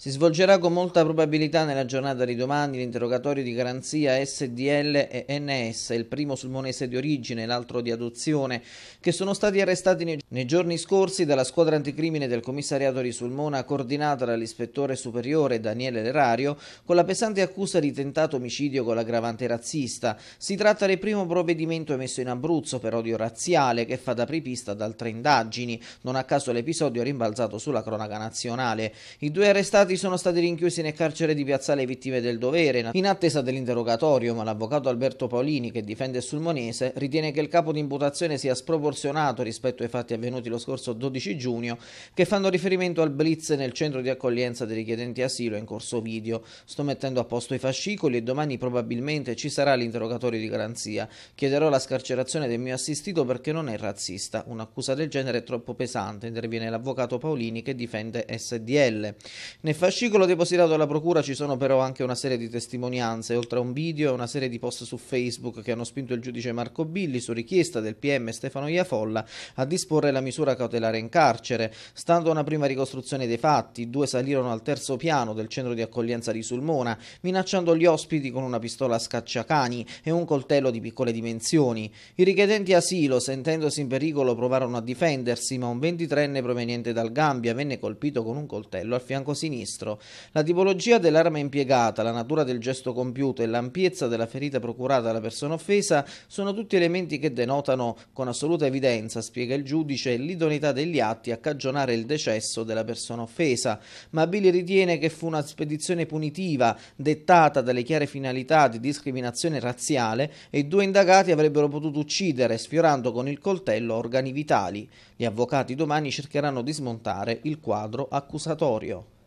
Si svolgerà con molta probabilità nella giornata di domani l'interrogatorio di garanzia SDL e NS, il primo sul monese di origine e l'altro di adozione, che sono stati arrestati nei, nei giorni scorsi dalla squadra anticrimine del commissariato di Sulmona coordinata dall'ispettore superiore Daniele Lerario con la pesante accusa di tentato omicidio con l'aggravante razzista. Si tratta del primo provvedimento emesso in Abruzzo per odio razziale che fa da pripista ad altre indagini. Non a caso l'episodio è rimbalzato sulla cronaca nazionale. I due arrestati imputati sono stati rinchiusi nel carcere di Piazzale Vittime del Dovere in attesa dell'interrogatorio, ma l'avvocato Alberto Paolini, che difende Sulmonese, ritiene che il capo di imputazione sia sproporzionato rispetto ai fatti avvenuti lo scorso 12 giugno, che fanno riferimento al blitz nel centro di accoglienza dei richiedenti asilo in corso video. Sto mettendo a posto i fascicoli e domani probabilmente ci sarà l'interrogatorio di garanzia. Chiederò la scarcerazione del mio assistito perché non è razzista. Un'accusa del genere è troppo pesante, interviene l'avvocato Paolini che difende SDL. Nel fascicolo depositato dalla procura ci sono però anche una serie di testimonianze, oltre a un video e una serie di post su Facebook che hanno spinto il giudice Marco Billi, su richiesta del PM Stefano Iafolla, a disporre la misura cautelare in carcere. Stando a una prima ricostruzione dei fatti, due salirono al terzo piano del centro di accoglienza di Sulmona, minacciando gli ospiti con una pistola a scacciacani e un coltello di piccole dimensioni. I richiedenti asilo, sentendosi in pericolo, provarono a difendersi, ma un 23enne proveniente dal Gambia venne colpito con un coltello al fianco sinistro sinistro. La tipologia dell'arma impiegata, la natura del gesto compiuto e l'ampiezza della ferita procurata alla persona offesa sono tutti elementi che denotano con assoluta evidenza, spiega il giudice, l'idoneità degli atti a cagionare il decesso della persona offesa. Ma Billy ritiene che fu una spedizione punitiva, dettata dalle chiare finalità di discriminazione razziale e due indagati avrebbero potuto uccidere sfiorando con il coltello organi vitali. Gli avvocati domani cercheranno di smontare il quadro accusatorio.